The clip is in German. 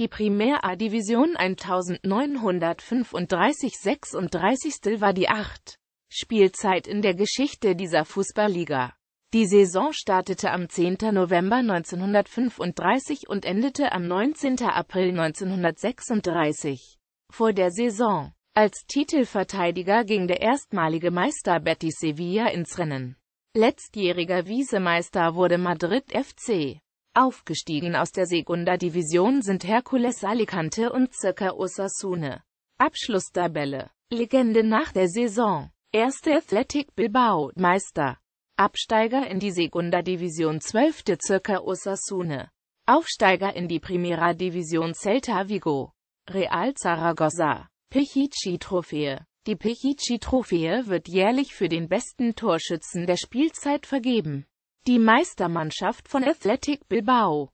die Primär A-Division 1935 36. war die acht Spielzeit in der Geschichte dieser Fußballliga. Die Saison startete am 10. November 1935 und endete am 19. April 1936. Vor der Saison als Titelverteidiger ging der erstmalige Meister Betis Sevilla ins Rennen. Letztjähriger Wiesemeister wurde Madrid FC. Aufgestiegen aus der Segunda Division sind Hércules Alicante und Zirka Osasune. Abschlusstabelle. Legende nach der Saison. Erste Athletic Bilbao, Meister. Absteiger in die Segunda Division 12. Zirka Osasune. Aufsteiger in die Primera Division Celta Vigo. Real Zaragoza. Pichichi-Trophäe. Die Pichichi-Trophäe wird jährlich für den besten Torschützen der Spielzeit vergeben die Meistermannschaft von Athletic Bilbao.